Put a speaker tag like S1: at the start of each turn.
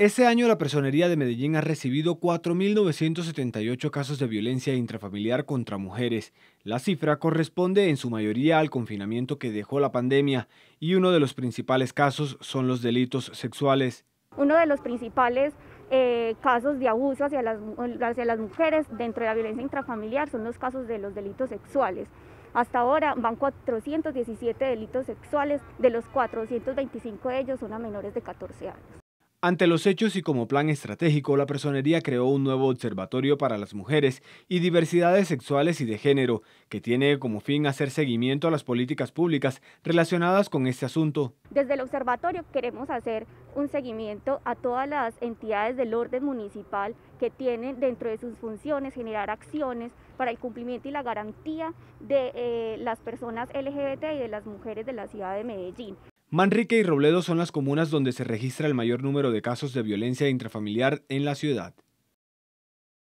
S1: Ese año la Personería de Medellín ha recibido 4.978 casos de violencia intrafamiliar contra mujeres. La cifra corresponde en su mayoría al confinamiento que dejó la pandemia y uno de los principales casos son los delitos sexuales.
S2: Uno de los principales eh, casos de abuso hacia las, hacia las mujeres dentro de la violencia intrafamiliar son los casos de los delitos sexuales. Hasta ahora van 417 delitos sexuales, de los 425 de ellos son a menores de 14 años.
S1: Ante los hechos y como plan estratégico, la personería creó un nuevo observatorio para las mujeres y diversidades sexuales y de género, que tiene como fin hacer seguimiento a las políticas públicas relacionadas con este asunto.
S2: Desde el observatorio queremos hacer un seguimiento a todas las entidades del orden municipal que tienen dentro de sus funciones generar acciones para el cumplimiento y la garantía de eh, las personas LGBT y de las mujeres de la ciudad de Medellín.
S1: Manrique y Robledo son las comunas donde se registra el mayor número de casos de violencia intrafamiliar en la ciudad.